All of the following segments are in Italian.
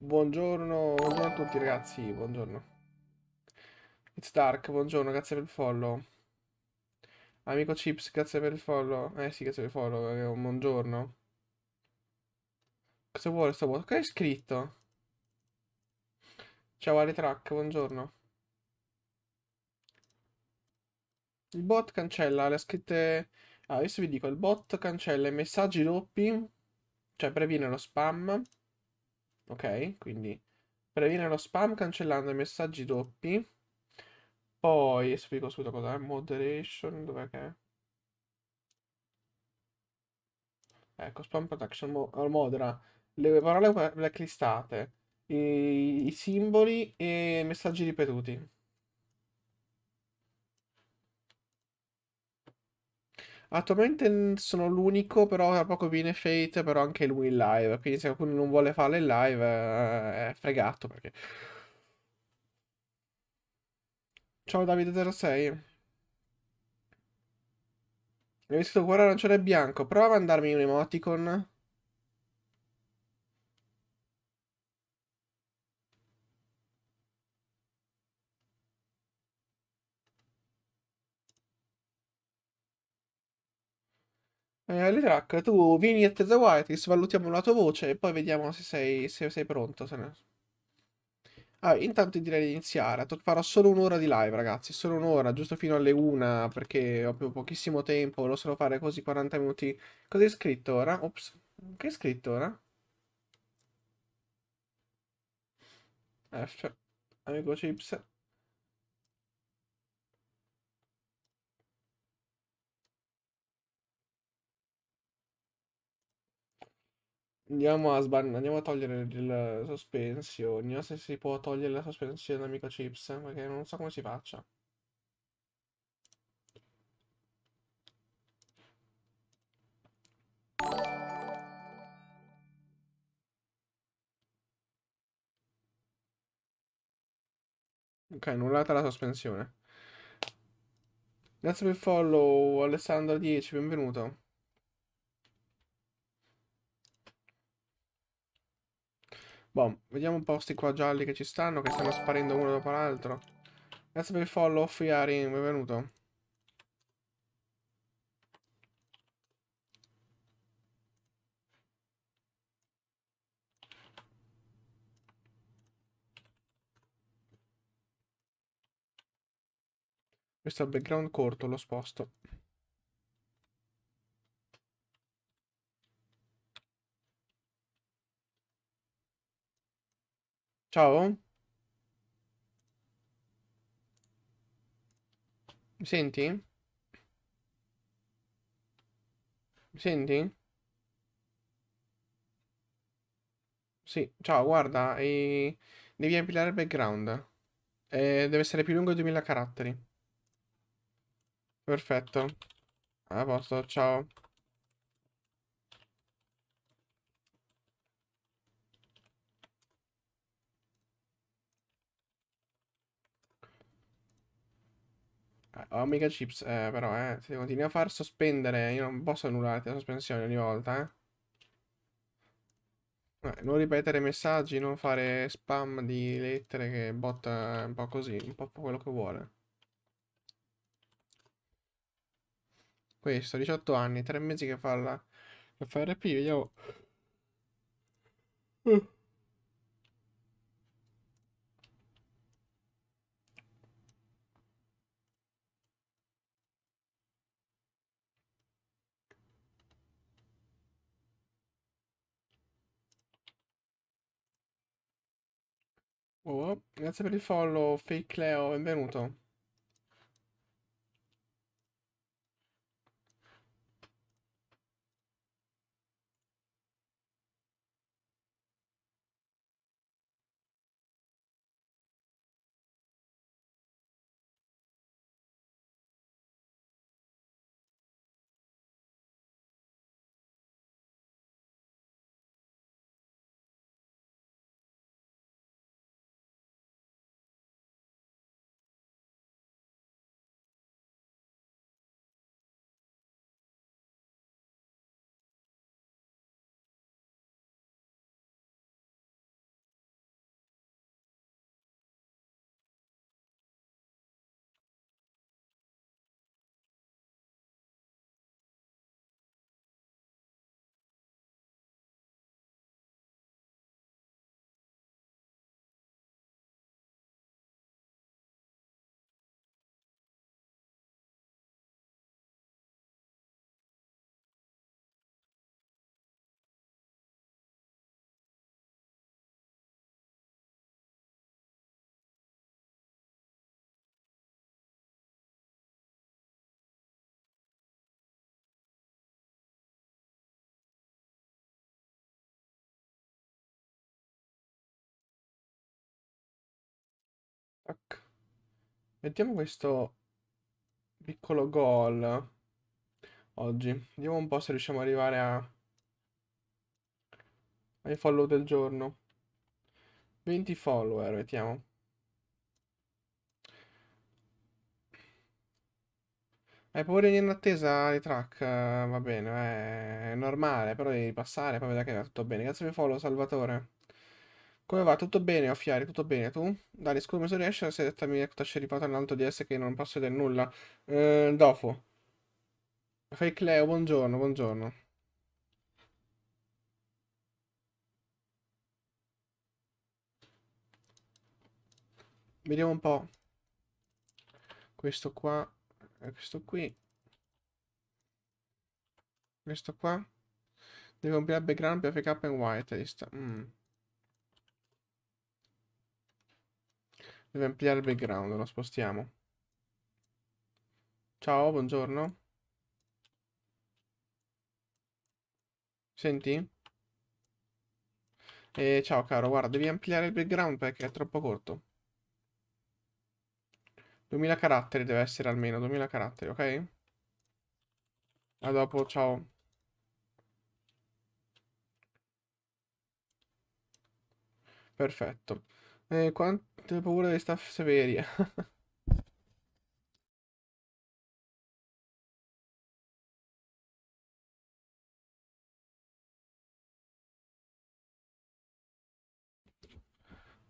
Buongiorno, buongiorno a tutti ragazzi, buongiorno. It's Dark, buongiorno, grazie per il follow. Amico Chips, grazie per il follow. Eh sì, grazie per il follow, eh, buongiorno. Cosa vuole sto bot? Che hai scritto? Ciao Aletrack, buongiorno. Il bot cancella le scritte... Ah, adesso vi dico, il bot cancella i messaggi doppi, cioè previene lo spam ok? Quindi previene lo spam cancellando i messaggi doppi. Poi, adesso vi dico subito cosa è, moderation, dov'è che è? Ecco, spam protection mo oh, modera le parole eh, blacklistate, i, i simboli e messaggi ripetuti. Attualmente sono l'unico, però tra poco viene Fate, però anche lui in live. Quindi se qualcuno non vuole farle in live eh, è fregato perché... Ciao Davide06. Mi hai visto cuore arancione e bianco. Prova a mandarmi un emoticon. Eh, Litrak, tu vieni a Tesa White, valutiamo la tua voce e poi vediamo se sei, se sei pronto. Se ne... Ah, intanto direi di iniziare. Farò solo un'ora di live, ragazzi. Solo un'ora, giusto fino alle una, perché ho più pochissimo tempo. Lo solo fare così 40 minuti. Cos'è scritto ora? Ops, che è scritto ora? F, amico chips. Andiamo a, sban- andiamo a togliere le sospensioni. Andiamo se si può togliere la sospensione amico Chips, perché non so come si faccia. Ok, annullata la sospensione. Grazie per il follow, Alessandro 10, benvenuto. Boh, vediamo un po' questi qua gialli che ci stanno, che stanno sparendo uno dopo l'altro. Grazie per il follow, Fiari, benvenuto. Questo è il background corto, lo sposto. Ciao. Mi senti? Mi senti? Sì, ciao, guarda, e... devi ampliare il background. E eh, deve essere più lungo di 2000 caratteri. Perfetto. A posto, ciao. Eh, Omega Chips, eh, però, eh, se continui a far sospendere, io non posso annullare la sospensione ogni volta, eh. Eh, non ripetere messaggi, non fare spam di lettere che botta un po' così, un po' quello che vuole. Questo, 18 anni, 3 mesi che fa la... che fa RP, io... Uh. Oh, grazie per il follow, Fake Leo, benvenuto. Tac. Mettiamo questo piccolo goal oggi. Vediamo un po' se riusciamo ad arrivare a... ai follow del giorno. 20 follower, mettiamo. Hai eh, paura di in attesa di track? Eh, va bene, eh, è normale, però devi passare, poi vedrai che va tutto bene. Grazie per il follow, Salvatore. Come va? Tutto bene, Ofiari? Tutto bene, tu? Dai, scusami se riesci a settarmi mi c'è arrivato all'alto di essere che non posso vedere nulla. Ehm, dopo. Fake Leo, buongiorno, buongiorno. Vediamo un po'. Questo qua, questo qui. Questo qua. Devo comprare background per FK in whitelist. Mmm. Deve ampliare il background, lo spostiamo. Ciao, buongiorno. Senti? E eh, ciao caro, guarda, devi ampliare il background perché è troppo corto. 2000 caratteri deve essere almeno, 2000 caratteri, ok? A dopo, ciao. Perfetto. Eh, quante paure di staff Severia.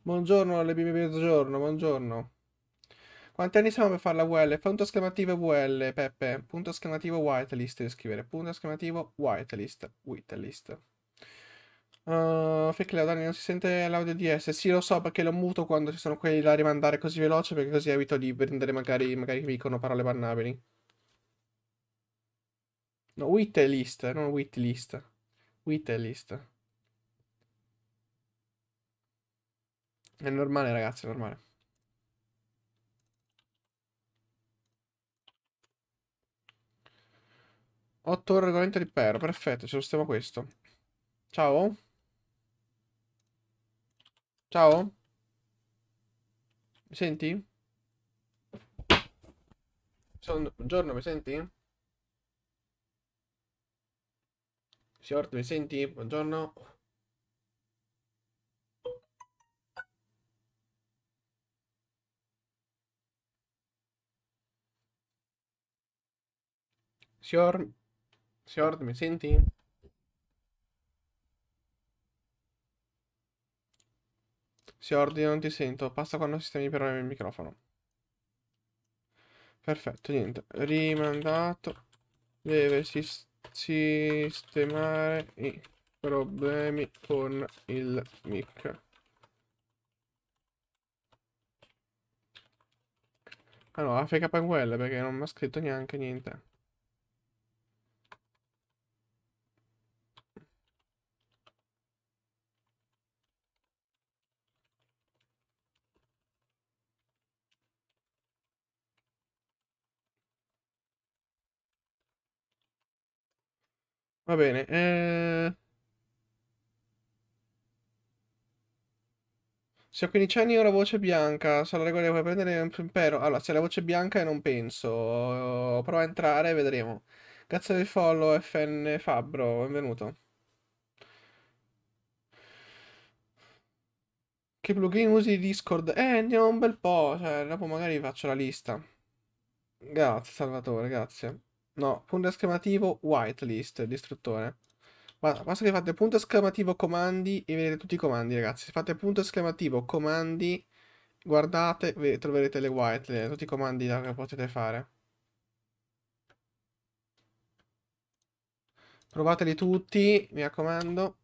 buongiorno alle bimbe mezzogiorno, buongiorno. Quanti anni siamo per fare la VL? Punto esclamativo VL, Peppe. Punto esclamativo whitelist devi scrivere. Punto esclamativo whitelist. Whitelist. Uh, fake out, non si sente l'audio DS. Sì, lo so perché lo muto quando ci sono quelli da rimandare così veloce perché così evito di prendere magari, magari mi dicono parole bannabili. No, with non with list. È normale ragazzi, è normale. Otto ore regolamento di pero, perfetto, ci sostiamo questo. Ciao. Ciao? Mi senti? Sono... Buongiorno, mi senti? Siort, mi senti? Buongiorno. Sior, Siort, mi senti? Se ordino non ti sento, basta quando sistemi per il microfono. Perfetto, niente. Rimandato. Deve sis sistemare i problemi con il mic. Allora, fai FKQL perché non mi ha scritto neanche niente. Va bene. Eh... Se ho 15 anni ho la voce bianca, sono la regola che puoi prendere un impero. Allora, se la voce bianca non penso. Eh, prova a entrare e vedremo. Grazie del follow FN Fabbro, benvenuto. Che plugin usi di Discord? Eh, andiamo un bel po', cioè, dopo magari faccio la lista. Grazie Salvatore, grazie. No, punto esclamativo whitelist, distruttore. Basta che fate punto esclamativo comandi e vedete tutti i comandi, ragazzi. Se fate punto esclamativo comandi, guardate, troverete le whitelist, tutti i comandi che potete fare. Provateli tutti, mi raccomando.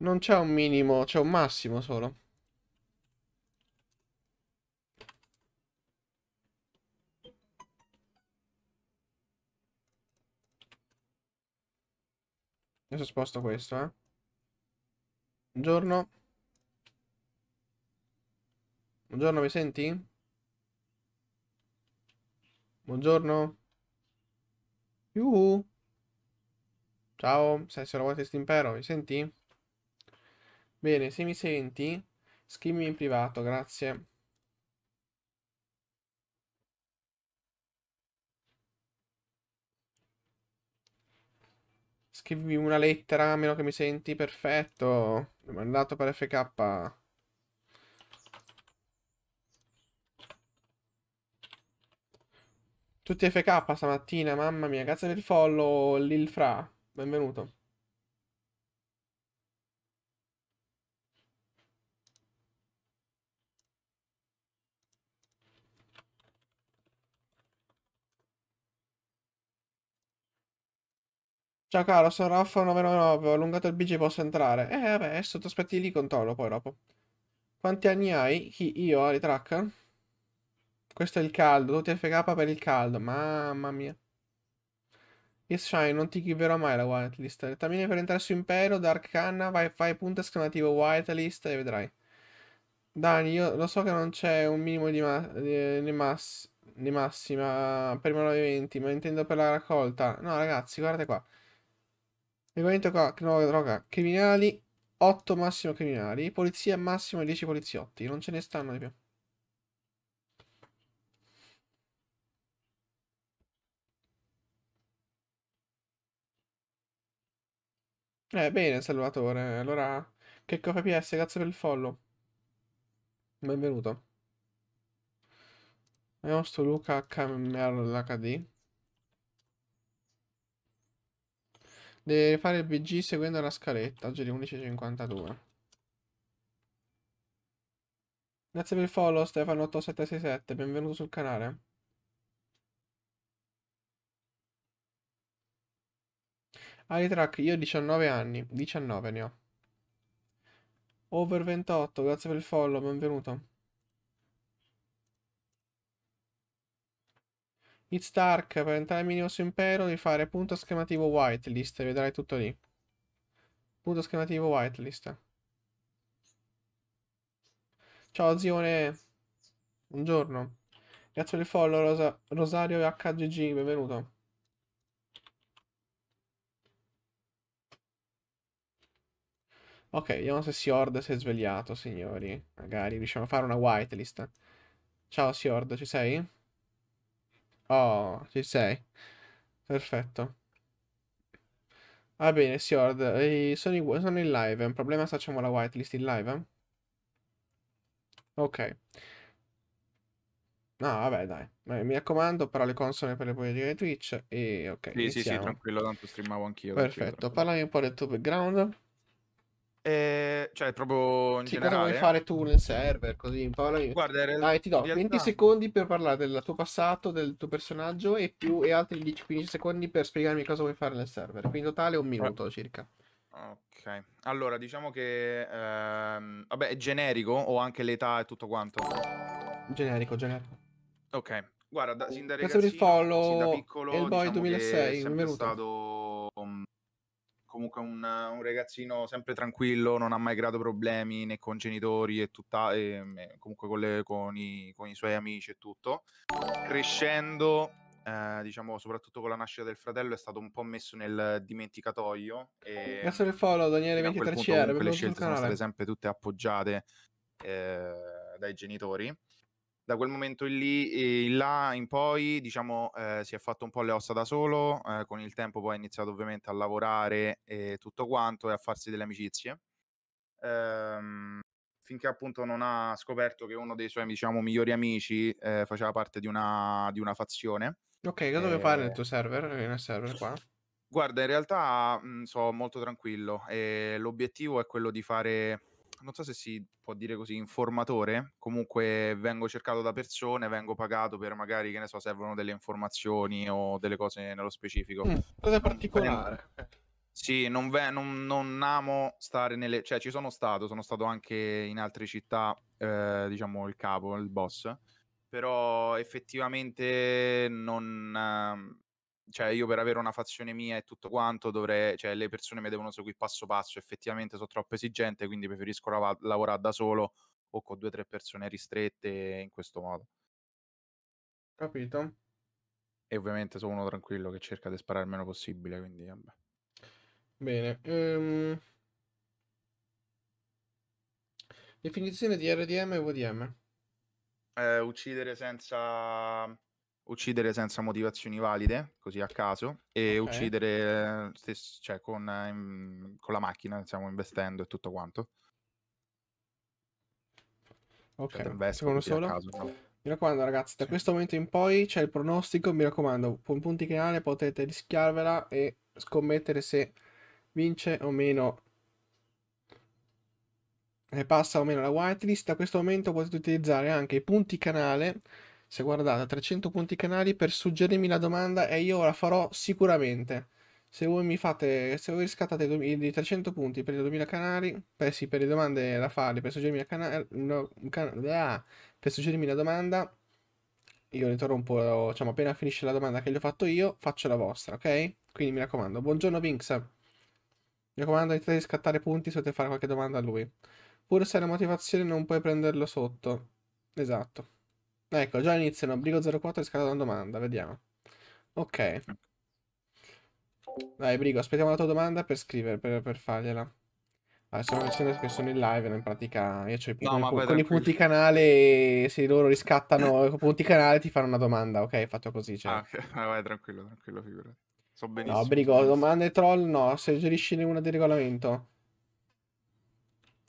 Non c'è un minimo, c'è un massimo solo. Adesso sposto questo, eh. Buongiorno. Buongiorno, mi senti? Buongiorno. Yuhu. Ciao, sei solo White Impero, mi senti? Bene, se mi senti, scrivimi in privato, grazie. Scrivimi una lettera, a meno che mi senti, perfetto. Mi Mandato per FK. Tutti FK stamattina, mamma mia, grazie del follow, Lilfra. Benvenuto. Ciao caro, sono Raffa 999, ho allungato il BG, posso entrare? Eh vabbè, adesso ti aspetti lì, controllo poi dopo. Quanti anni hai? Chi? Io, Ali Questo è il caldo, tutti FK per il caldo, mamma mia. Yes, Shine, non ti chiuderò mai la whitelist. Tamine per entrare su Impero, Dark Canna, vai, fai punto esclamativo whitelist e vedrai. Dani, io lo so che non c'è un minimo di, ma di, di, mass di massima per i manovimenti, ma intendo per la raccolta. No ragazzi, guardate qua. Regolamento qua, nuova droga, criminali, 8 massimo criminali, polizia massimo 10 poliziotti, non ce ne stanno di più. Eh, bene, Salvatore. Allora, che cosa PS, grazie per il follow. Benvenuto. Vediamo sto Luca HMRHD. Deve fare il BG seguendo la scaletta. Oggi è 11.52. Grazie per il follow Stefano8767, benvenuto sul canale. Alitrack, io ho 19 anni, 19 ne ho. Over28, grazie per il follow, benvenuto. It's dark, per entrare al minimo su impero devi fare punto schemativo whitelist, vedrai tutto lì. Punto schemativo whitelist. Ciao zione, buongiorno. Grazie per il follow Rosa Rosario HGG, benvenuto. Ok, vediamo se Siord si è svegliato, signori. Magari riusciamo a fare una whitelist. Ciao Siord, ci sei? Oh, ci sei. Perfetto. Va ah, bene, Sjord. sono, in, sono in live. È un problema se facciamo la whitelist in live? Ok. No, vabbè, dai. Eh, mi raccomando, però le console per le poesie di Twitch e ok. Sì, iniziamo. sì, sì, tranquillo, tanto streamavo anch'io. Perfetto, parlami un po' del tuo background. Eh, cioè, proprio in sì, generale. cosa vuoi fare tu nel server? Così parlami... Guarda, real... Dai, ti do realtà... 20 secondi per parlare del tuo passato, del tuo personaggio e, più, e altri 10-15 secondi per spiegarmi cosa vuoi fare nel server. Quindi, in totale, un eh. minuto allora. circa. Ok, allora diciamo che ehm... vabbè, è generico o anche l'età e tutto quanto? Generico, generico. Ok, guarda, da, sin da ragazzino, follow, sin da piccolo, Hellboy diciamo 2006, che è sempre stato comunque un, un, ragazzino sempre tranquillo, non ha mai creato problemi né con genitori e tutta, e, e comunque con, le, con, i, con, i, suoi amici e tutto. Crescendo, eh, diciamo, soprattutto con la nascita del fratello, è stato un po' messo nel dimenticatoio. Grazie per il follow, Daniele 23CR. Le scelte sono state sempre tutte appoggiate eh, dai genitori da quel momento in lì in là in poi diciamo eh, si è fatto un po' le ossa da solo eh, con il tempo poi ha iniziato ovviamente a lavorare e tutto quanto e a farsi delle amicizie ehm, finché appunto non ha scoperto che uno dei suoi diciamo migliori amici eh, faceva parte di una, di una fazione ok cosa dove fare nel eh tuo server nel server qua guarda in realtà mm, sono molto tranquillo l'obiettivo è quello di fare non so se si può dire così, informatore, comunque vengo cercato da persone, vengo pagato per magari, che ne so, servono delle informazioni o delle cose nello specifico. Mm, cosa particolare. Sì, non, ve- non, non, amo stare nelle... cioè ci sono stato, sono stato anche in altre città, eh, diciamo il capo, il boss, però effettivamente non... Eh, cioè io per avere una fazione mia e tutto quanto dovrei, cioè le persone mi devono seguire passo passo, effettivamente sono troppo esigente, quindi preferisco lav- lavorare da solo o con due o tre persone ristrette in questo modo. Capito. E ovviamente sono uno tranquillo che cerca di sparare il meno possibile, quindi vabbè. Bene. Um... Definizione di RDM e VDM. Eh, uccidere senza uccidere senza motivazioni valide, così a caso, e okay. uccidere eh, stes- cioè, con, ehm, con, la macchina, stiamo investendo e tutto quanto. Cioè, ok, cioè, secondo solo. Caso, no? Mi raccomando ragazzi, da sì. questo momento in poi c'è il pronostico, mi raccomando, con punti canale potete rischiarvela e scommettere se vince o meno e eh, passa o meno la whitelist. Da questo momento potete utilizzare anche i punti canale se guardate 300 punti canali per suggerirmi la domanda e io la farò sicuramente. Se voi mi fate, se voi riscattate i 300 punti per i 2000 canali, beh sì, per le domande da fare, per suggerirmi la, canale can- ah, per suggerirmi la domanda, io interrompo, diciamo, appena finisce la domanda che gli ho fatto io, faccio la vostra, ok? Quindi mi raccomando, buongiorno Vinx. Mi raccomando, iniziate a scattare punti se volete fare qualche domanda a lui. Pur se la motivazione non puoi prenderlo sotto. Esatto. Ecco, già iniziano. Brigo 04 è scattata una domanda, vediamo. Ok. Dai, Brigo, aspettiamo la tua domanda per scrivere, per, per fargliela. Ah, sono persone che sono in live, in pratica io cioè, no, con, con i punti canale, se loro riscattano i punti canale ti fanno una domanda, ok? Fatto così, cioè. Ah, okay. Ah, vai tranquillo, tranquillo, figurati. So benissimo. No, Brigo, domande troll no, suggerisci una di regolamento.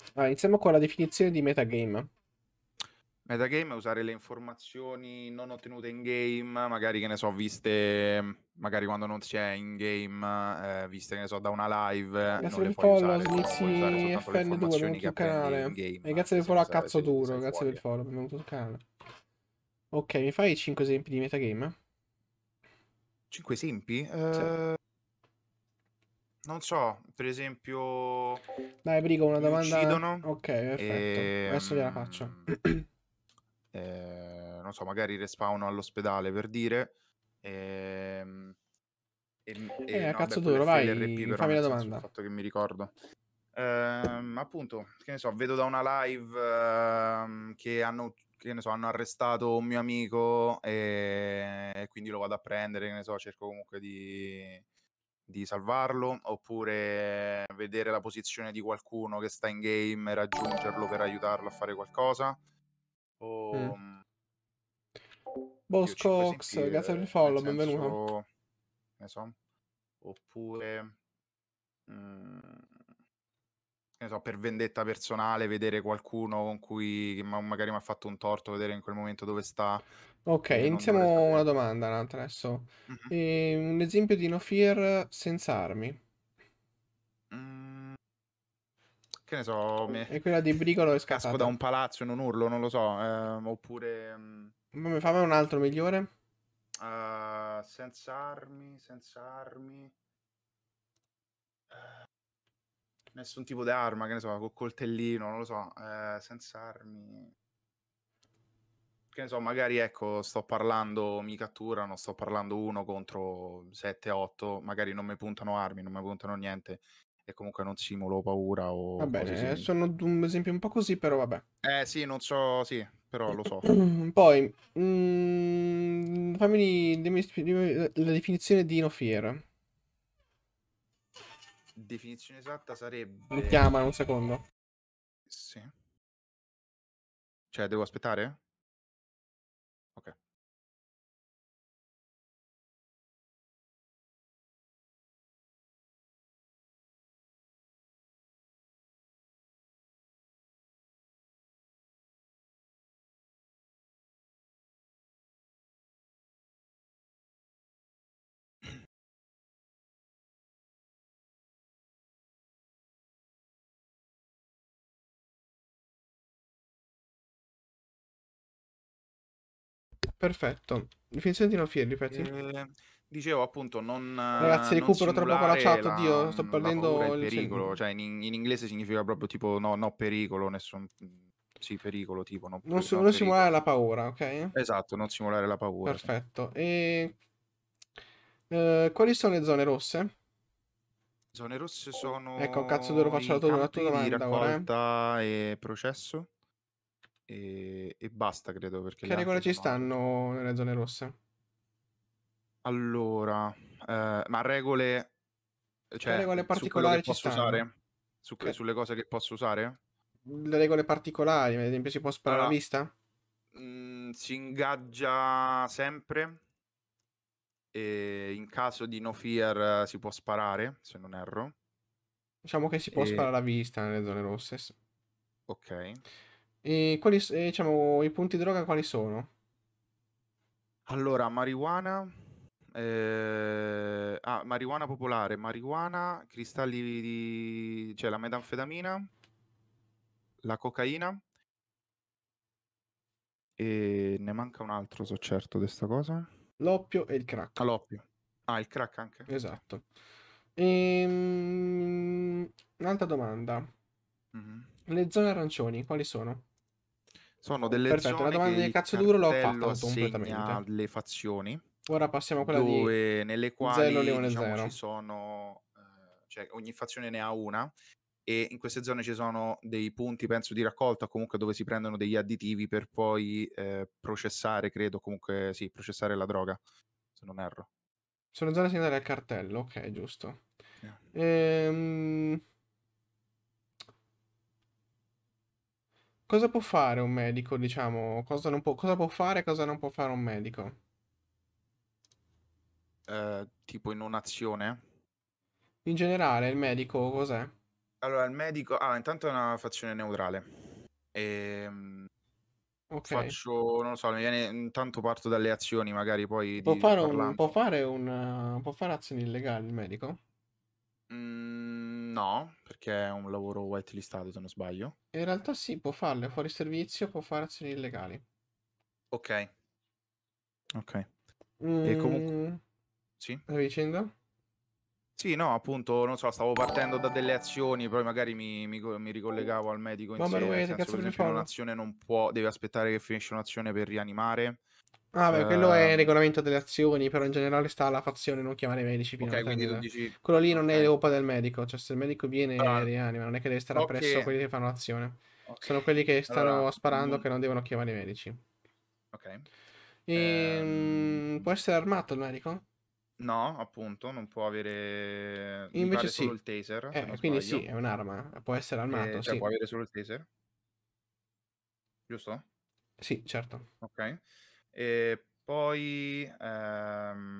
Allora, ah, iniziamo con la definizione di metagame. Metagame è usare le informazioni non ottenute in game, magari che ne so, viste mm, magari quando non si è in game, eh, viste che ne so da una live. Grazie per il follow, Smissi FN2, benvenuto sul canale. E grazie per il follow a cazzo duro, grazie per il follow, benvenuto sul canale. Ok, mi fai 5 esempi di metagame? 5 esempi? Uh... Non so, per esempio... Dai, Brigo, una domanda... Uccidono. Ok, perfetto. E... Adesso gliela faccio. Ehm, eh, non so, magari respawn all'ospedale per dire. Ehm, e, eh, e, no, cazzo beh, duro, vai, LRP, fammi la domanda. Il fatto che mi ricordo. Ehm, appunto, che ne so, vedo da una live ehm, che, hanno, che so, hanno, arrestato un mio amico e, e, quindi lo vado a prendere, che ne so, cerco comunque di, di salvarlo, oppure vedere la posizione di qualcuno che sta in game e raggiungerlo per aiutarlo a fare qualcosa o... Mm. Ehm, Boscox, grazie per il follow, benvenuto. Ne so, oppure... Mm, ne so, per vendetta personale, vedere qualcuno con cui magari mi ha fatto un torto, vedere in quel momento dove sta. Ok, iniziamo una domanda, un'altra adesso. Mm-hmm. Ehm, e, un esempio di no fear senza armi. Mm. Che ne so. Mi... E quella di Bricolo è scappata. da un palazzo in un urlo, non lo so. Eh, oppure. Ma mm, mi fa un altro migliore? Uh, senza armi, senza armi. Eh, nessun tipo di arma, che ne so, col coltellino, non lo so. Uh, senza armi che ne so, magari ecco, sto parlando, mi catturano, sto parlando uno contro 7-8, magari non mi puntano armi, non mi puntano niente, e comunque non simulo paura o... Va bene, sono un esempio un po' così, però vabbè. Eh sì, non so, sì, però lo so. Poi, mm, fammi dimmi, dimmi, la definizione di Nofier. Definizione esatta sarebbe... Mi chiama un secondo. Sì. Cioè, devo aspettare? Perfetto. Definizione di no fear, ripeti. Eh, dicevo appunto, non. Ragazzi, recupero tra poco la chat. oddio, sto perdendo il, il Cioè, in, in, inglese significa proprio tipo no, no pericolo, nessun. Sì, pericolo tipo. No, non, si, non simulare la paura, ok? Esatto, non simulare la paura. Perfetto. E. Eh, quali sono le zone rosse? Zone rosse oh, sono. Ecco, cazzo, dove faccio la tua, domanda. ora, eh? e processo e, e basta, credo. Perché che regole ci sono... stanno nelle zone rosse? Allora, eh, ma regole... Eh, cioè, regole particolari posso usare? Su che, eh. Sulle cose che posso usare? Le regole particolari, ad esempio si può sparare allora, la vista? Mh, mm, si ingaggia sempre e in caso di no fear eh, si può sparare, se non erro. Diciamo che si può e... sparare a vista nelle zone rosse. Ok. E quali, eh, diciamo, i punti droga quali sono? Allora, marijuana, eh, ah, marijuana popolare, marijuana, cristalli di... cioè la metanfetamina, la cocaina e ne manca un altro, so certo, di questa cosa. L'oppio e il crack. Ah, l'oppio. Ah, il crack anche. Esatto. Ehm, un'altra domanda. Mm-hmm. Le zone arancioni, quali sono? Sono delle Perfetto, zone la domanda di cazzo duro l'ho fatto completamente. le fazioni. Ora passiamo a quella dove, di nelle quali diciamo, zero, diciamo, zero. ci sono eh, cioè ogni fazione ne ha una e in queste zone ci sono dei punti penso di raccolta comunque dove si prendono degli additivi per poi eh, processare credo comunque sì processare la droga se non erro sono zone segnate al cartello ok giusto yeah. ehm Cosa può fare un medico, diciamo? Cosa, non può, cosa può fare e cosa non può fare un medico? Eh, tipo in un'azione? In generale, il medico cos'è? Allora, il medico... Ah, intanto è una fazione neutrale. E... Ehm, ok. Faccio, non lo so, viene... intanto parto dalle azioni, magari poi... Può, di... fare, un, può, fare, un, può fare azioni illegali il medico? Mmm... No, perché è un lavoro whitelistato, se non sbaglio. In realtà sì, può farle, fuori servizio, può fare azioni illegali. Ok. Ok. Mm. E comunque... Sì? La vicenda? Sì, no, appunto, non so, stavo partendo da delle azioni, poi magari mi, mi, mi ricollegavo al medico insieme, Mamma mia, nel senso, per esempio, un'azione non può, deve aspettare che finisce un'azione per rianimare, Ah, beh, quello è il ehm. regolamento delle azioni, però in generale sta alla fazione non chiamare i medici. ok, quindi tu dici... Quello lì non è l'opa del medico, cioè se il medico viene ah. rianima, non è che deve stare okay. appresso quelli che fanno l'azione. Okay. Sono quelli che stanno allora, sparando non... Mm. che non devono chiamare i medici. Ok. E, um... Ehm. Può essere armato il medico? No, appunto, non può avere Invece sì. solo il taser. Eh, quindi sbaglio. sì, è un'arma, può essere eh, armato. Eh, cioè, sì. può avere solo il taser? Giusto? Sì, certo. Ok. E poi ehm,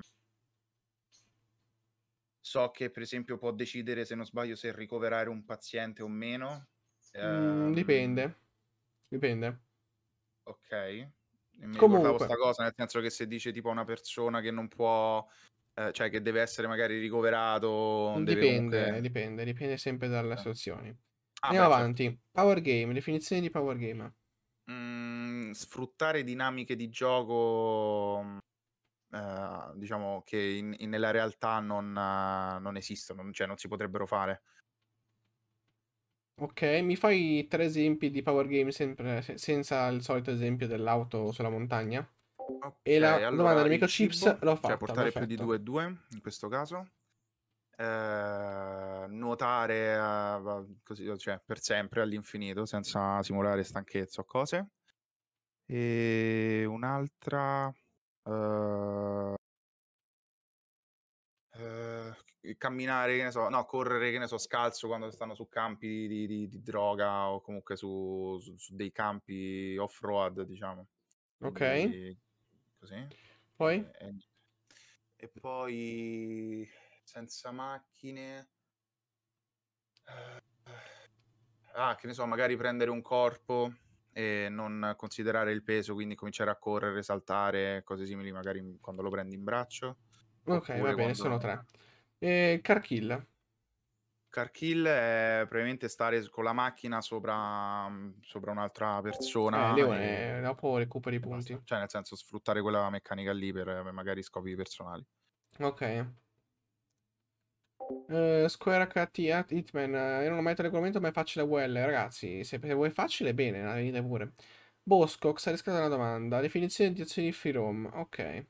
so che per esempio può decidere, se non sbaglio, se ricoverare un paziente o meno. Mm, ehm... Mm, dipende, dipende. Ok. Mi Comunque. questa cosa, nel senso che se dice tipo una persona che non può eh, cioè che deve essere magari ricoverato. Dipende, comunque... dipende, dipende sempre dalle eh. situazioni. Ah, Andiamo beh, certo. avanti. Certo. Power game, definizione di power game sfruttare dinamiche di gioco eh, diciamo che in, in, nella realtà non, uh, non esistono, cioè non si potrebbero fare. Ok, mi fai tre esempi di power game sempre senza il solito esempio dell'auto sulla montagna? Okay, e la allora, domanda dell'amico Chips l'ho cioè fatta. Cioè portare perfetto. più di 2 e 2 in questo caso. Eh, nuotare eh, così, cioè, per sempre all'infinito senza simulare stanchezza o cose. E un'altra... Uh, uh, camminare, che ne so, no, correre, che ne so, scalzo quando stanno su campi di, di, di droga o comunque su, su, su dei campi off-road, diciamo. Quindi, ok. Così. Poi? E, e poi senza macchine. Eh, ah, che ne so, magari prendere un corpo e non considerare il peso, quindi cominciare a correre, saltare, cose simili magari mhmm, quando lo prendi in braccio. Ok, va bene, quando... sono tre. E Carkill? Carkill è probabilmente stare con la macchina sopra, mhmm, sopra un'altra persona. Eh, Leone, e... Eh, dopo recuperi i punti. Basta. Cioè, nel senso, sfruttare quella meccanica lì per magari scopi personali. Ok. Uh, Square HT Hitman, eh, io non ho mai il regolamento ma è facile UL, ragazzi, se, vuoi facile bene, venite pure. Bosco, ha riscattato una domanda, definizione di azioni di FIROM. ok.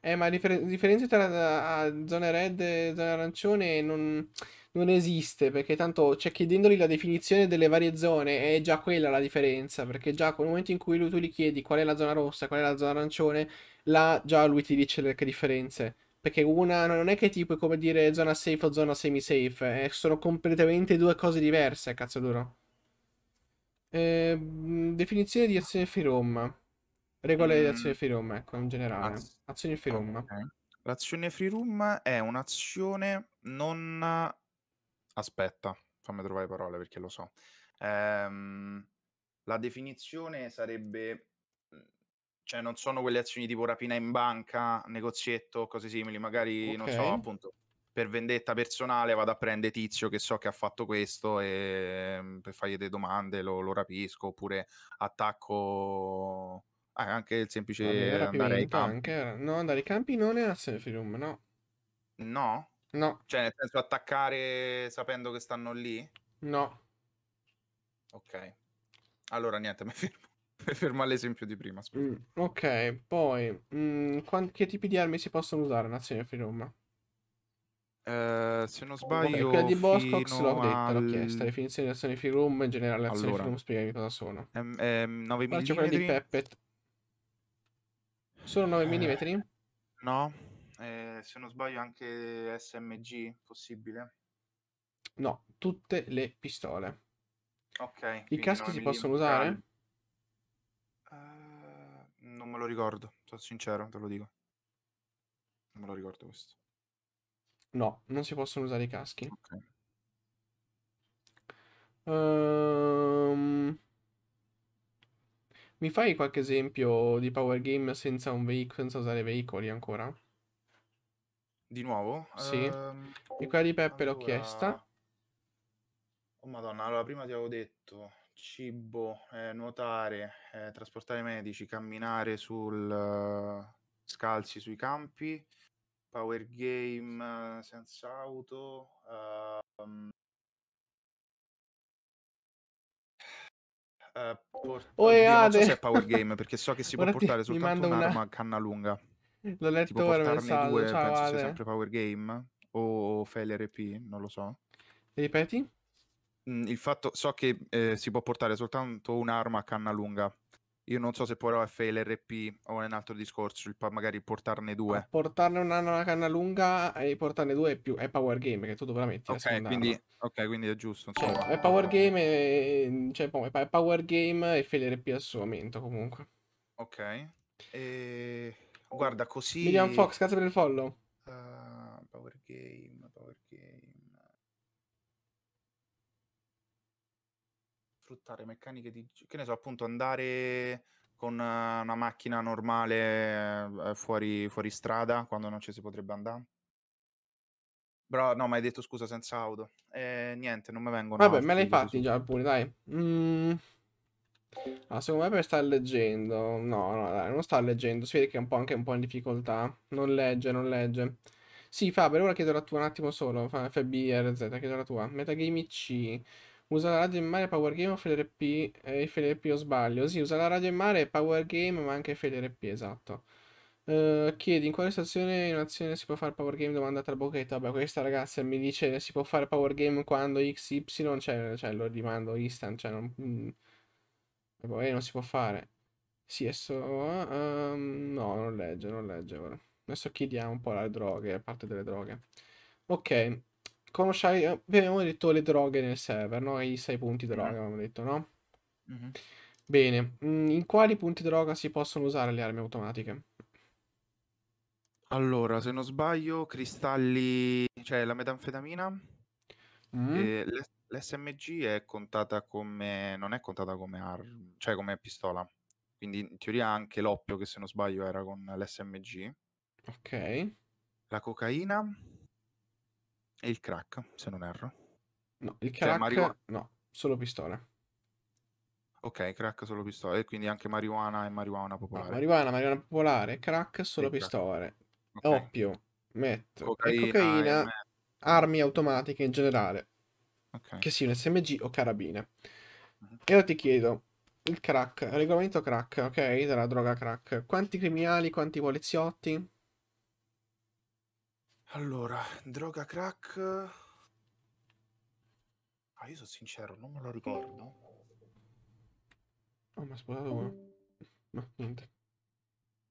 Eh, ma differ differenze tra eh, zone red e zone arancione non non esiste perché tanto cioè, chiedendogli la definizione delle varie zone è già quella la differenza perché già con il momento in cui lui, tu gli chiedi qual è la zona rossa, qual è la zona arancione, là già lui ti dice le differenze perché una non è che tipo è come dire zona safe o zona semi safe, eh, sono completamente due cose diverse, cazzo duro. Eh, definizione di azione free Regole mm. di azione mm. free room, ecco, in generale. Az- azione free room. Okay. L'azione free room è un'azione non Aspetta, fammi trovare parole perché lo so. Ehm, la definizione sarebbe, mhmm, cioè non sono quelle azioni tipo rapina in banca, negozietto, cose simili, magari okay. non so, appunto, per vendetta personale vado a prendere tizio che so che ha fatto questo e mhmm, per fargli delle domande lo, lo rapisco, oppure attacco... Ah, anche il semplice andare ai campi. Anche, no, andare ai campi non è a Seferium, no. No? No. Cioè, nel senso attaccare sapendo che stanno lì? No. Ok. Allora niente, mi fermo. Mi fermo all'esempio di prima, scusa. Mm, ok, poi mm, quant- che tipi di armi si possono usare Nazione Firoma? Eh, se non sbaglio, oh, quella di Boscox l'ho detta, al... l'ho chiesta. Definizione di azione free room in generale. Azione allora, free room, spiegami cosa sono. Ehm, ehm, 9 mm. Quella di Peppet. Solo 9 eh, mm? No, eh, se non sbaglio anche SMG possibile? No, tutte le pistole. Ok. I caschi si possono usare? Uh, non me lo ricordo, sono sincero, te lo dico. Non me lo ricordo questo. No, non si possono usare i caschi. Ok. Um... Mi fai qualche esempio di power game senza, veic- senza usare veicoli ancora? Di nuovo? Sì. Ehm, di quella di Peppe allora... l'ho chiesta. Oh madonna, allora prima ti avevo detto cibo, eh, nuotare, eh, trasportare medici, camminare sul uh, scalzi sui campi, power game uh, senza auto. Uh, um, Uh, eh, port- oh, non so se è power game perché so che si può portare soltanto un'arma una... canna lunga. L'ho letto tipo ora messaggio, due, ciao penso Ale. sia sempre Power Game o Failure EP, non lo so. Ripeti? Mm, il fatto, so che eh, si può portare soltanto un'arma a canna lunga. Io non so se però è FLRP o è un altro discorso, il, magari portarne due. A portarne un'arma a canna lunga e portarne due è, più, è power game, che tu dove la metti? Ok, quindi, okay quindi, è giusto. Cioè, è power game e, cioè, è power game e FLRP al suo momento comunque. Ok. E... Guarda, così... William Fox, grazie per il follow. Uh, ah, power game, power game. Sfruttare meccaniche di... Che ne so, appunto, andare con una macchina normale eh, fuori, fuori strada quando non ci si potrebbe andare. Bro, no, ma hai detto scusa senza auto. Eh, niente, non mi vengono. Vabbè, me l'hai fatti già alcuni, dai. Mm, Ah, secondo me per star leggendo. No, no, dai, non sta leggendo. Si vede che è un po' anche un po' in difficoltà. Non legge, non legge. Sì, Faber, ora chiedo la tua un attimo solo. FBRZ, chiedo la tua. Metagame C. Usa la radio in mare, Power Game o FLRP? Eh, FLRP o sbaglio? Sì, usa la radio in mare, Power Game, ma anche FLRP, esatto. Uh, chiedi in quale stazione in azione si può fare Power Game? Domanda tra bocchetto. Vabbè, questa ragazza mi dice si può fare Power Game quando XY, cioè, cioè lo rimando instant, cioè non mm, e poi non si può fare. Sì, adesso... Um, no, non legge, non legge ora. Adesso chiediamo un po' le droghe, a parte delle droghe. Ok. Conosciai... Eh, abbiamo detto le droghe nel server, no? I sei punti droga, mm-hmm. abbiamo detto, no? Mm-hmm. Bene. Mm, in quali punti droga si possono usare le armi automatiche? Allora, se non sbaglio, cristalli... Cioè, la metanfetamina... Mm. Eh, le L'SMG è contata come, non è contata come, ar- cioè come pistola, quindi in teoria anche l'oppio, che se non sbaglio era con l'SMG. Ok. La cocaina e il crack, se non erro. No, il cioè, crack cioè, marijuana... no, solo pistola. Ok, crack solo pistola, e quindi anche marijuana e marijuana popolare. No, marijuana, marijuana popolare, crack solo pistola. Okay. Oppio, metto, cocaina, cocaina armi automatiche in generale. Okay. Che siano SMG o carabine. E mhm. ora ti chiedo, il crack, regolamento crack, ok? Della droga crack. Quanti criminali, quanti poliziotti? Allora, droga crack... Ah, io sono sincero, non me lo ricordo. Oh, ma sposato uno. No, niente.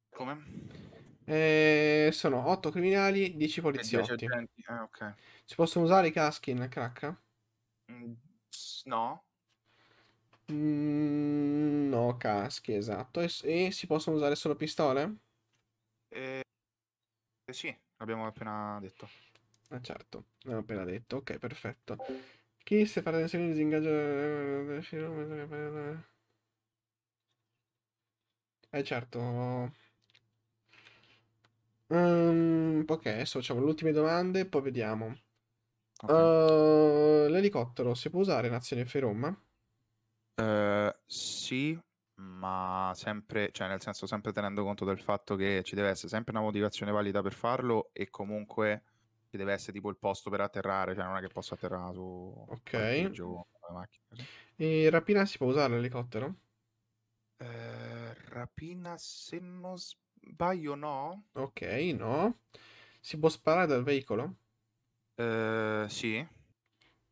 Come? Eh, sono 8 criminali, 10 eh, poliziotti. Eh, okay. Si possono usare i caschi nel crack? No? Mm, no, caschi, esatto. E, e, si possono usare solo pistole? Eh, sì, l'abbiamo appena detto. Ah, certo, l'abbiamo appena detto. Ok, perfetto. Chi se fa tensione di disingaggio... Eh, eh, eh, eh certo. Um, ok, adesso facciamo le ultime domande e poi vediamo. Okay. Uh, l'elicottero si può usare in azione Ferom? Roma? Ehm, sì, ma sempre, cioè nel senso sempre tenendo conto del fatto che ci deve essere sempre una motivazione valida per farlo e comunque ci deve essere tipo il posto per atterrare, cioè non è che posso atterrare su Ok. Gioco, macchina, così. E rapina si può usare l'elicottero? Eh, rapina se non sbaglio no. Ok, no. Si può sparare dal veicolo? Uh, sì.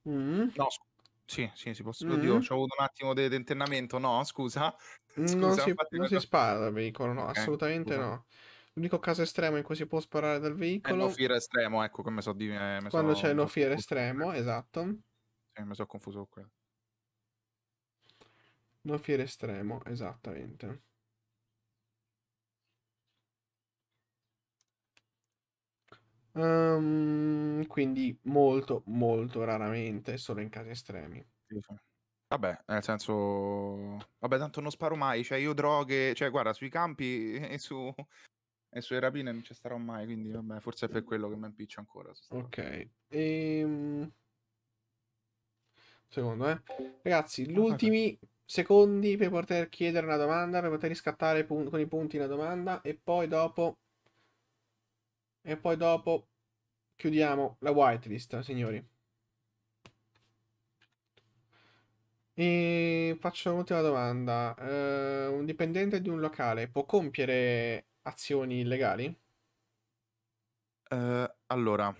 Mm. No, scusa. Sì, sì, si può. Mm. Oddio, ho avuto un attimo di de- tentennamento. No, scusa. Mm, scusa non si, non si spara dal veicolo, no, okay, assolutamente scusa. no. L'unico caso estremo in cui si può sparare dal eh, veicolo. È no fear estremo, ecco come so di. Eh, me Quando c'è no fear estremo, esatto. Sì, mi sono confuso con quello. No fear estremo, esattamente. Ehm, quindi molto, molto raramente, solo in casi estremi. Vabbè, nel senso, vabbè, tanto non sparo mai, cioè io droghe, cioè guarda, sui campi e, su... e sulle rapine non ci starò mai, quindi vabbè, forse è per quello che mi impiccio ancora. Ok, ehm... secondo me. Eh. Ragazzi, gli ultimi secondi per poter chiedere una domanda, per poter riscattare pun- con i punti la domanda e poi dopo e poi dopo chiudiamo la whitelist, signori. E faccio un'ultima domanda. Eh, un dipendente di un locale può compiere azioni illegali? Eh, allora,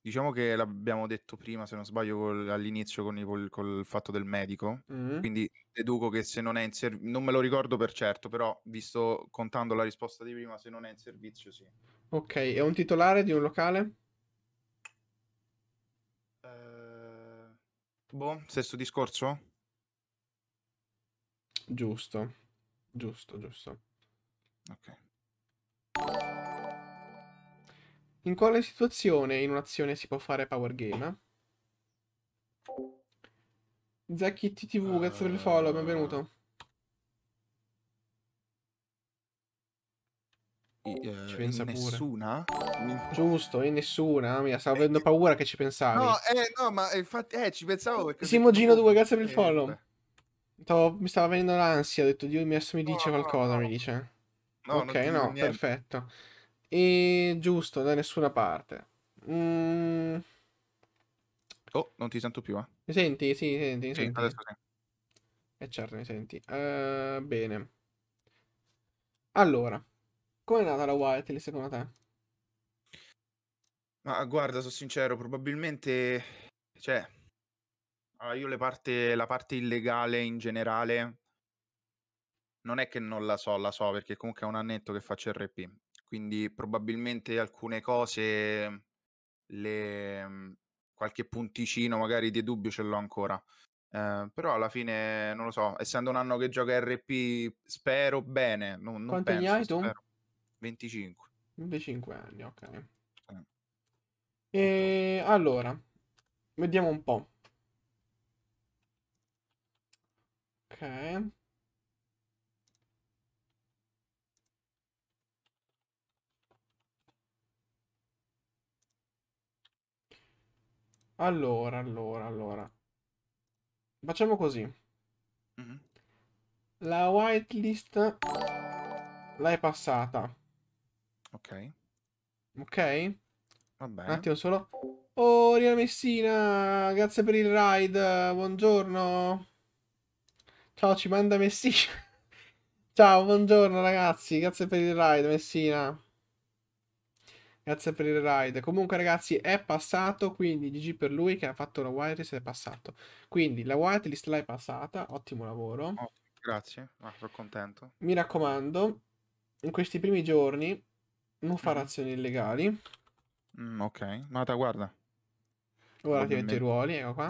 diciamo che l'abbiamo detto prima, se non sbaglio, col, all'inizio con, il col, fatto del medico. Mm-hmm. Quindi deduco che se non è in servizio, non me lo ricordo per certo, però visto contando la risposta di prima, se non è in servizio, sì. Ok, è un titolare di un locale? Eh, boh, stesso discorso? Giusto, giusto, giusto. Ok. In quale situazione in un'azione si può fare power game? Zacchi TTV, grazie per il follow, benvenuto. Oh, eh, ci pensa nessuna? Pure. Giusto, in nessuna. Mia, stavo avendo paura che ci pensavi. No, eh, no, ma infatti, eh, ci pensavo Simogino 2, grazie per il follow. Stavo, mi stava venendo l'ansia, ho detto Dio mi adesso mi dice no, qualcosa, no. mi dice. No, ok, no, perfetto. E giusto, da nessuna parte. Mm. Oh, non ti sento più, eh. Mi senti? Sì, senti, mi sì, senti. adesso sì. E eh, certo, mi senti. Uh, bene. Allora, come è nata la Wild secondo te? Ma guarda, sono sincero, probabilmente, cioè, allora io parte, la parte illegale in generale non è che non la so, la so perché comunque è un annetto che faccio RP, quindi probabilmente alcune cose, le, qualche punticino magari di dubbio ce l'ho ancora. Eh, però alla fine non lo so, essendo un anno che gioca RP, spero bene. Non, non Quanti penso, ne hai tu? Spero. 25. 25 anni, ok. Eh. E allora, vediamo un po'. Ok. Allora, allora, allora. Facciamo così. Mm -hmm. La whitelist l'hai passata. Ok. Ok? Vabbè. Un attimo solo. Oh, Rina Messina, grazie per il ride, buongiorno. Ciao, ci manda Messina. Ciao, buongiorno ragazzi, grazie per il ride Messina. Grazie per il ride. Comunque ragazzi, è passato, quindi GG per lui che ha fatto la whitelist è passato. Quindi la whitelist l'hai passata, ottimo lavoro. Oh, grazie, ah, sono contento. Mi raccomando, in questi primi giorni non fare mm. azioni illegali. Mm, ok, Mata, guarda. Ora ti metto i ruoli, ecco qua.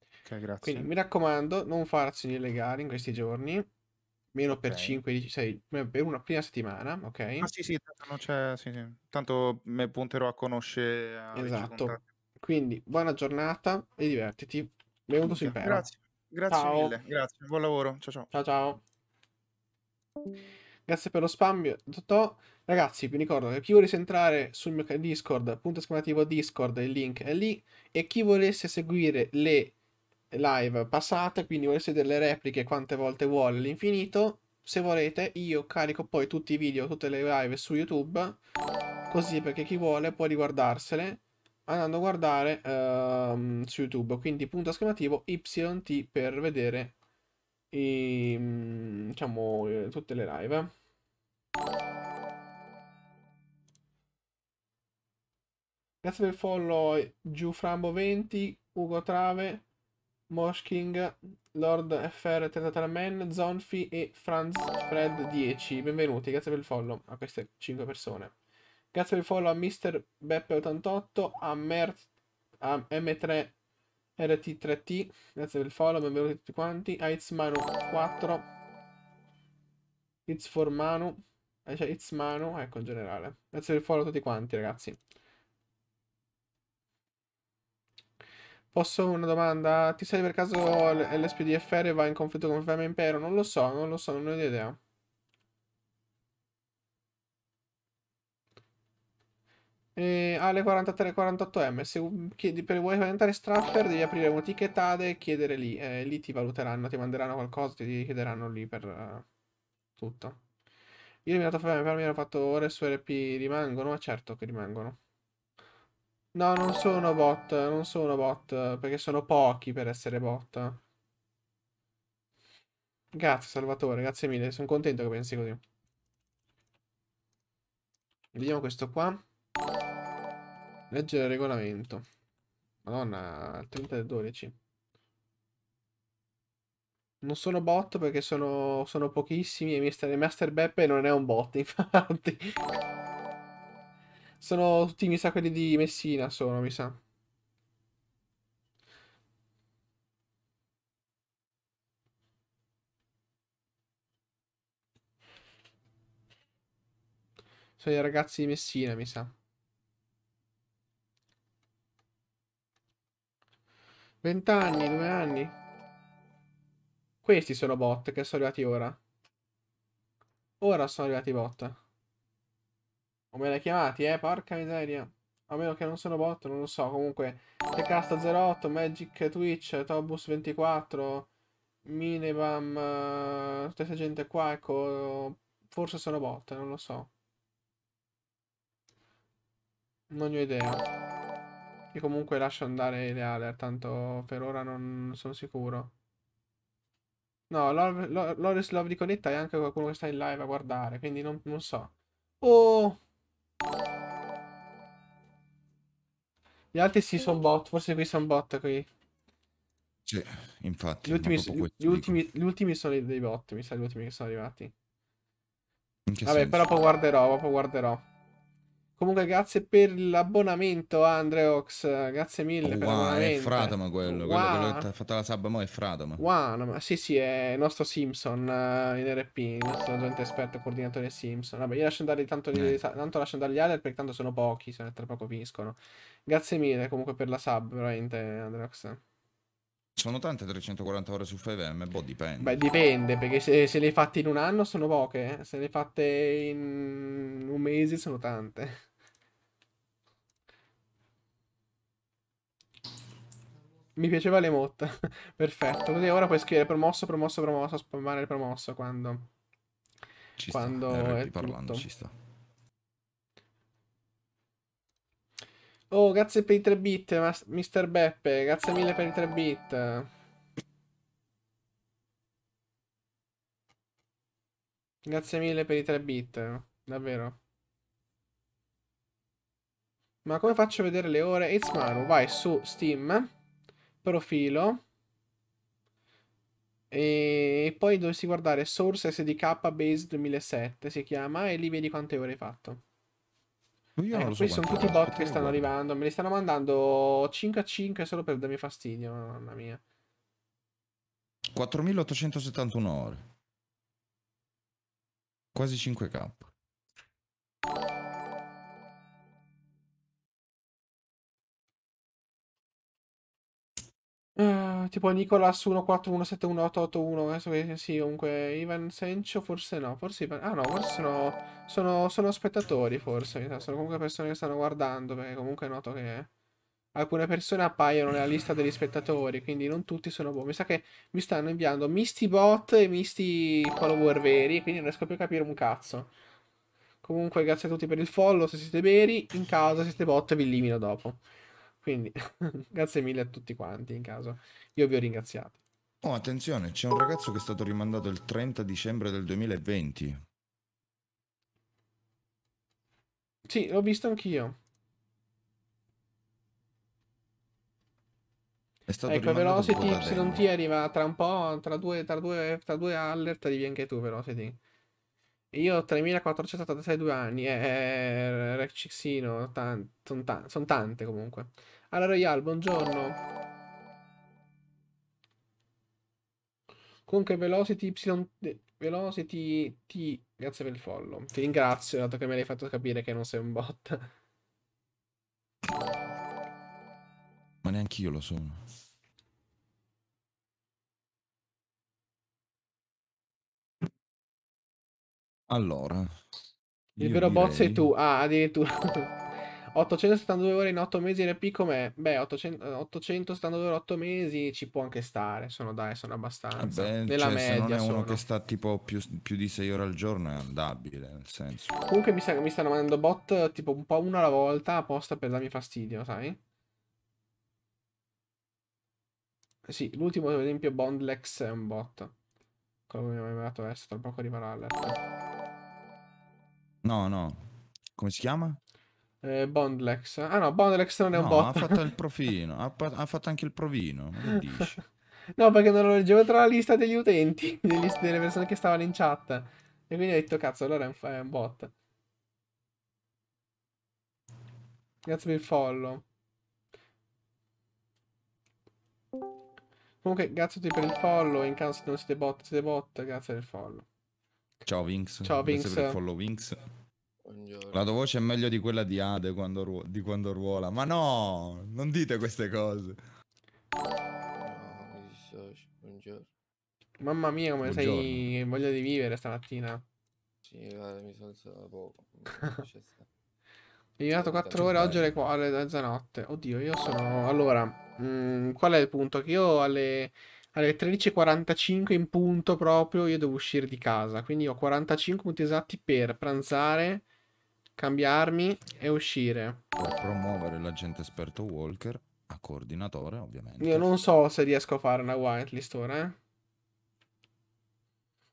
Ok, grazie. Quindi mi raccomando, non fare azioni illegali in questi giorni. Meno okay. per 5, 6, per una prima settimana, ok? Ah sì, sì, tanto, sì, sì. tanto mi punterò a conoscere. Esatto. Quindi buona giornata e divertiti. Benvenuto su Impero. Grazie, grazie ciao. mille, grazie, buon lavoro. Ciao ciao. Ciao ciao. Grazie per lo spam, Totò. Ragazzi, vi ricordo che chi volesse entrare sul mio Discord, punto esclamativo Discord, il link è lì. E chi volesse seguire le live passate, quindi volesse delle repliche quante volte vuole all'infinito, se volete io carico poi tutti i video, tutte le live su YouTube, così perché chi vuole può riguardarsele andando a guardare uh, su YouTube. Quindi punto esclamativo YT per vedere e mm, diciamo eh, tutte le live. Grazie per il follow Giuframbo20, Ugo Trave, Moshking, Lord FR 33 Man, Zonfi e Franz Fred 10. Benvenuti, grazie per il follow a queste 5 persone. Grazie per il follow a Mr. Beppe88, a, Mert, a M3 RT3T, grazie per il follow, benvenuti tutti quanti. Aiz ah, Manu 4. It's for Manu. Eh, cioè, it's Manu, ecco in generale. Grazie per il follow a tutti quanti, ragazzi. Posso una domanda? Ti sai per caso l'SPDFR va in conflitto con Femme Impero? Non lo so, non lo so, non ho idea. Eh, alle 43-48M. Se chiedi, per, vuoi diventare strapper, devi aprire un ticket ADE e chiedere lì. Eh, lì ti valuteranno, ti manderanno qualcosa, ti chiederanno lì per uh, tutto. Io ho eliminato Femme, per me hanno fatto ore su RP. Rimangono? Ma certo che rimangono. No, non sono bot, non sono bot, perché sono pochi per essere bot. Grazie Salvatore, grazie mille, sono contento che pensi così. Vediamo questo qua. Leggere il regolamento. Madonna, 30 e 12. Non sono bot perché sono, sono pochissimi e Mister, Master Beppe non è un bot, infatti. Sono tutti, mi sa, quelli di Messina sono, mi sa. Sono i ragazzi di Messina, mi sa. Vent'anni, due anni. Questi sono bot che sono arrivati ora. Ora sono arrivati bot. O me li ha chiamati, eh? Porca miseria. A meno che non sono bot, non lo so. Comunque, Tecasta08, Magic Twitch, Tobus24, Minebam, eh, tutta questa gente qua, ecco. Forse sono bot, non lo so. Non ho idea. E comunque lascio andare le Aller, eh, tanto per ora non sono sicuro. No, Loris Love di Conetta è anche qualcuno che sta in live a guardare, quindi non, non so. Oh! Gli altri sì, sono bot, forse qui sono bot qui. Sì, infatti. Gli ultimi, gli, ultimi, gli ultimi, sono dei bot, mi sa gli ultimi che sono arrivati. Vabbè, senso? però poi guarderò, poi guarderò. Comunque, grazie per l'abbonamento, Andreox. Grazie mille oh, per wow, l'abbonamento. È Fratama quello. Wow. Quello, che ha fatto la sub mo' è Fratama. Wow, no, ma sì, sì, è il nostro Simpson uh, in RP. Il nostro agente esperto coordinatore Simpson. Vabbè, io lascio andare tanto, eh. tanto lascio andare gli altri perché tanto sono pochi. Se ne tra poco finiscono. Grazie mille comunque per la sub, veramente, Andreox. Sono tante 340 ore su 5 boh, dipende. Beh, dipende, perché se, se le hai fatte in un anno sono poche, eh. se le hai fatte in un mese sono tante. Mi piaceva le motta. Perfetto. Quindi ora puoi scrivere promosso, promosso, promosso, spammare il promosso quando... Ci quando sta. è parlando, ci sta. Oh, grazie per i 3 bit, Mr. Beppe. Grazie mille per i 3 bit. Grazie mille per i 3 bit, davvero. Ma come faccio a vedere le ore? It's Maru, vai su Steam profilo e poi dovresti guardare Source SDK Base 2007 si chiama e lì vedi quante ore hai fatto. Io eh, so sono tutti i bot che stanno arrivando, me li stanno mandando 5 a 5 solo per darmi fastidio, mamma mia. 4871 ore. Quasi 5k. tipo Nicolas 14171881. Adesso eh, sì, comunque Ivan Sencio forse no. Forse Ivan. Ah no, forse no. Sono, sono spettatori, forse. Sono comunque persone che stanno guardando. Perché comunque noto che alcune persone appaiono nella lista degli spettatori. Quindi non tutti sono buoni. Mi sa che mi stanno inviando misti bot e misti follower veri. Quindi non riesco più a capire un cazzo. Comunque, grazie a tutti per il follow. Se siete veri, in caso siete bot, vi elimino dopo. Quindi grazie mille a tutti quanti in caso. Io vi ho ringraziato. Oh, attenzione, c'è un ragazzo che è stato rimandato il 30 dicembre del 2020. Sì, l'ho visto anch'io. È stato ecco, Velocity, se non ti arriva tra un po', tra due, tra due, tra due alert, arrivi anche tu, Velocity. Io ho 3486 anni, eh, eh, eh Rexixino, sono tante comunque. Allora, Royal, buongiorno. Comunque Velocity Y... Eh, Velocity T... Grazie per il follow. Ti ringrazio, dato che me l'hai fatto capire che non sei un bot. Ma neanche io lo sono. Allora. Il vero direi... bot sei tu. Ah, addirittura. 872 ore in 8 mesi RP com'è? Beh, 800, 872 eh, ore in 8 mesi ci può anche stare, sono dai, sono eh abbastanza. Vabbè, Nella cioè, media se non è uno sono. che sta tipo più, più, di 6 ore al giorno è andabile, nel senso. Comunque mi, sa, mi stanno mandando bot tipo un po' uno alla volta apposta per darmi fastidio, sai? Eh sì, l'ultimo ad esempio Bondlex è un bot. Come mi aveva dato adesso, tra poco arriverà all'alerta. No, no. Come si chiama? Eh, Bondlex. Ah no, Bondlex non è no, un bot. ha fatto il profino, ha, ha, fatto anche il provino, No, perché non lo leggevo tra la lista degli utenti, delle persone che stavano in chat. E quindi ho detto, cazzo, allora è un, è un bot. Grazie per il follow. Comunque, grazie a tutti per il follow. In caso non siete bot, siete bot, grazie per il follow. Ciao Vinx. Ciao Vinx. per follow Vinx. La tua voce è meglio di quella di Ade quando ruo- di quando ruola. Ma no, non dite queste cose. Buongiorno. Mamma mia, come Buongiorno. sei voglia di vivere stamattina. Sì, guarda, mi sono alzato poco. Mi è arrivato 4 ore oggi alle, alle mezzanotte. Oddio, io sono... Allora, mh, mm, qual è il punto? Che io alle alle 13.45 in punto proprio io devo uscire di casa, quindi ho 45 minuti esatti per pranzare, cambiarmi e uscire. Per promuovere l'agente esperto Walker a coordinatore, ovviamente. Io non so se riesco a fare una whitelist ora, eh.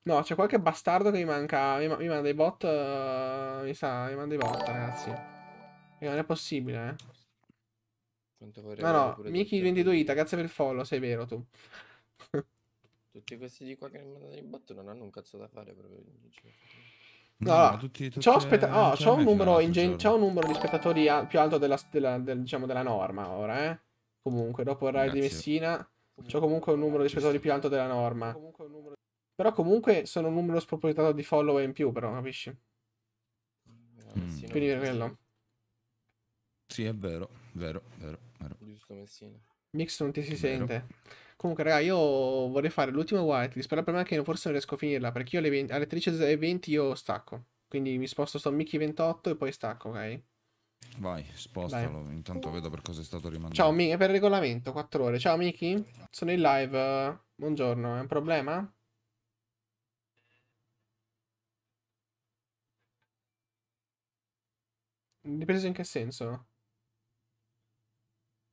No, c'è qualche bastardo che mi manca. Mi, mi manda i bot. Uh, mi sa, mi manda i bot, ragazzi. E non è possibile, eh. No, no, Miki22ita, grazie per il follow, sei vero tu. Tutti questi di qua che mi mandano in bot non hanno un cazzo da fare proprio. No, no, no tutti, tutti c'ho, spetta- oh, eh, c'ho, un numero ingen- c'ho un numero di spettatori al- più alto della, della, del, diciamo, della norma ora, eh. Comunque, dopo il Rai di Messina, c'ho comunque un numero di spettatori più alto della norma. Però comunque sono un numero spropositato di follower in più, però, capisci? Ah, mm. Quindi è quello. Sì, è vero, vero, vero, vero. Mix non ti si vero. sente. Comunque, raga, io vorrei fare l'ultima whitelist, però il problema è che forse non riesco a finirla, perché io alle, 20, alle 13.20 io stacco. Quindi mi sposto su Mickey 28 e poi stacco, ok? Vai, spostalo, Dai. intanto vedo per cosa è stato rimandato. Ciao Mickey, è per regolamento, 4 ore. Ciao Mickey, sono in live, buongiorno, è un problema? Ripreso in che senso?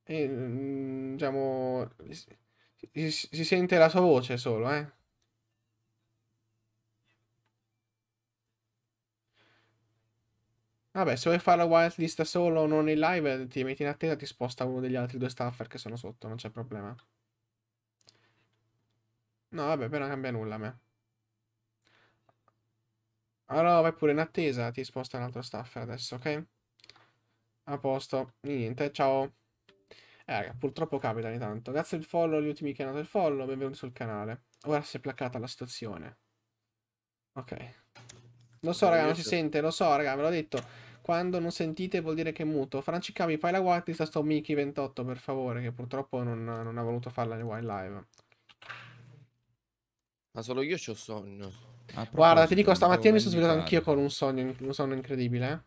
E, eh, mm, diciamo, si, si sente la sua voce solo, eh. Vabbè, se vuoi fare la whitelist solo non in live, ti metti in attesa e ti sposta uno degli altri due staffer che sono sotto, non c'è problema. No, vabbè, però non cambia nulla a me. Allora vai pure in attesa, ti sposta un altro staffer adesso, ok? A posto, niente, ciao. Eh, raga, purtroppo capita ogni tanto. Grazie del follow agli ultimi che hanno dato il follow, benvenuti sul canale. Ora si è placata la situazione. Ok. Lo so, raga, non si sente, lo so, raga, ve l'ho detto. Quando non sentite vuol dire che è muto. Francicami, fai la whitelist a sto Mickey28, per favore, che purtroppo non, non ha voluto farla in live. Ma solo io ho sonno. Guarda, ti dico, stamattina mi sono svegliato anch'io con un sogno, un sonno incredibile. Eh?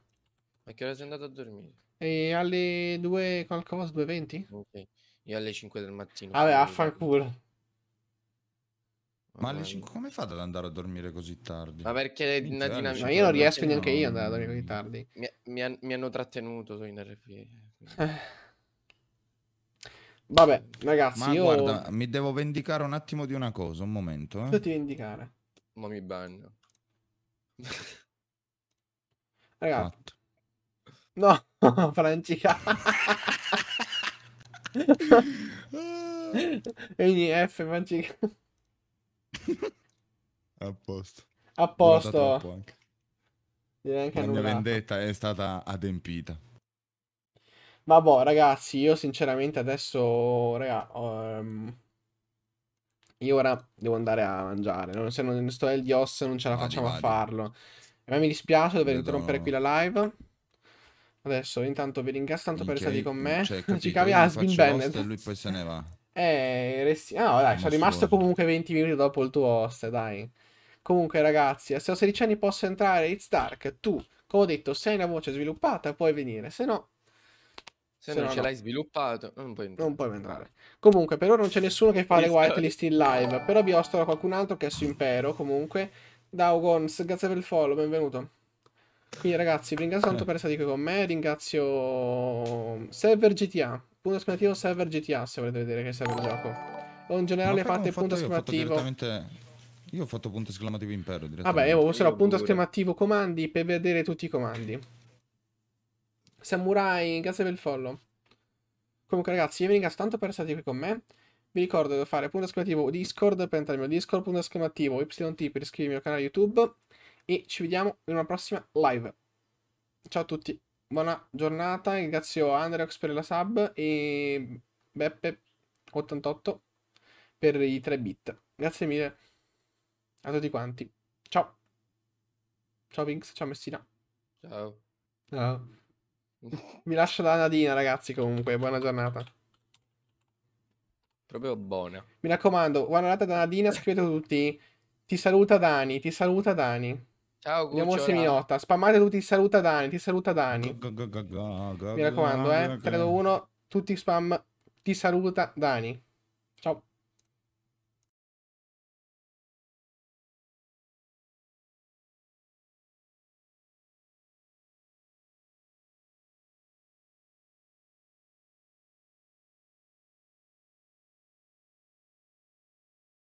Ma che ora sei andato a dormire? E alle 2 qualcosa, 2.20? Ok, io alle 5 del mattino. Vabbè, affanculo. Ma alle 5 come fate ad andare a dormire così tardi? Ma perché è una dinamica... Ma io non riesco neanche io ad andare a dormire così tardi. Mi, mi, mi hanno trattenuto, in RP. Vabbè, ragazzi, Ma io... guarda, mi devo vendicare un attimo di una cosa, un momento. Eh. ti vendicare? Ma mi bagno. ragazzi, Fatto. No, Francica. Quindi F Francia. A posto. A posto. Anche. La mia vendetta è stata adempita. Ma boh, ragazzi, io sinceramente adesso, raga, um, io ora devo andare a mangiare. No? Se non sto il dios non ce la facciamo ah, a farlo. A me mi dispiace dover Vedo... interrompere qui la live. Adesso intanto vi ringrazio tanto Minchia, per essere con me. Cioè, capito, Ci cavi Asbin Bennett. E lui poi se ne va. Eh, resti... no, dai, sono rimasto host. comunque 20 minuti dopo il tuo host, dai. Comunque, ragazzi, se ho 16 anni posso entrare It's Dark. Tu, come ho detto, sei una voce sviluppata, puoi venire, se no... Se, se non no, ce l'hai sviluppato, non puoi entrare. Non puoi entrare. Comunque, per ora non c'è nessuno che fa le whitelist in live, però vi osto da qualcun altro che è su Impero, comunque. Daugons, grazie per il follow, benvenuto. Quindi ragazzi, vi ringrazio tanto eh. per essere qui con me, ringrazio mm, server GTA, punto esclamativo server GTA se volete vedere che serve il gioco. O in generale fate punto esclamativo. Io ho fatto punto esclamativo impero direttamente. Vabbè, io userò punto esclamativo comandi per vedere tutti i comandi. Samurai, grazie per il follow. Comunque ragazzi, io vi ringrazio tanto per essere stati qui con me. Vi ricordo di fare punto esclamativo Discord per entrare nel mio Discord, punto esclamativo YT per iscrivervi al mio canale YouTube e ci vediamo in una prossima live. Ciao a tutti, buona giornata, ringrazio Andreox per la sub e Beppe88 per i 3 bit. Grazie mille a tutti quanti. Ciao. Ciao Vinx, ciao Messina. Ciao. Ciao. Mi lascio da Nadina ragazzi comunque, buona giornata. Proprio buona. Mi raccomando, buona giornata da Nadina, scrivete tutti. Ti saluta Dani, ti saluta Dani. Ciao Guccio. Andiamo seminota. Spammate tutti saluta Dani, ti saluta Dani. Mi raccomando, eh. 3, 2, 1, tutti spam, ti saluta Dani.